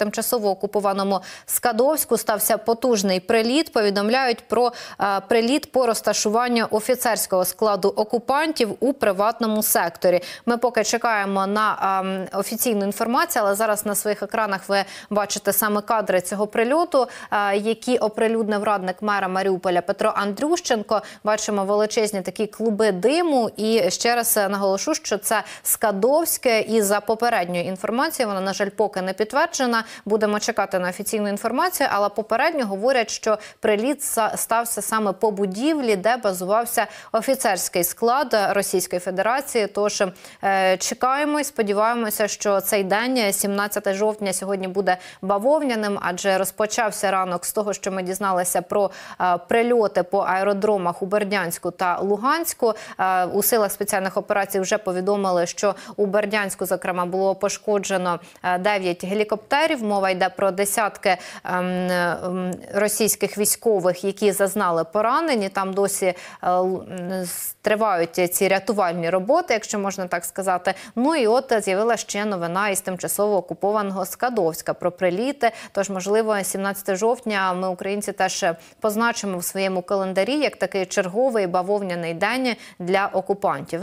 тимчасово окупованому Скадовську стався потужний приліт. Повідомляють про е, приліт по розташуванню офіцерського складу окупантів у приватному секторі. Ми поки чекаємо на ем, офіційну інформацію, але зараз на своїх екранах ви бачите саме кадри цього прильоту, е, які оприлюднив радник мера Маріуполя Петро Андрющенко. Бачимо величезні такі клуби диму. І ще раз е, наголошу, що це Скадовське, і за попередньою інформацією вона на жаль поки не підтверджена. Будемо чекати на офіційну інформацію, але попередньо говорять, що приліт стався саме по будівлі, де базувався офіцерський склад Російської Федерації. Тож е, чекаємо і сподіваємося, що цей день, 17 жовтня, сьогодні буде бавовняним, адже розпочався ранок з того, що ми дізналися про е, прильоти по аеродромах у Бердянську та Луганську. Е, у силах спеціальних операцій вже повідомили, що у Бердянську зокрема було пошкоджено 9 гелікоптерів днів. Мова йде про десятки ем, ем, російських військових, які зазнали поранені. Там досі е, тривають ці рятувальні роботи, якщо можна так сказати. Ну і от з'явила ще новина із тимчасово окупованого Скадовська про приліти. Тож, можливо, 17 жовтня ми українці теж позначимо в своєму календарі як такий черговий бавовняний день для окупантів.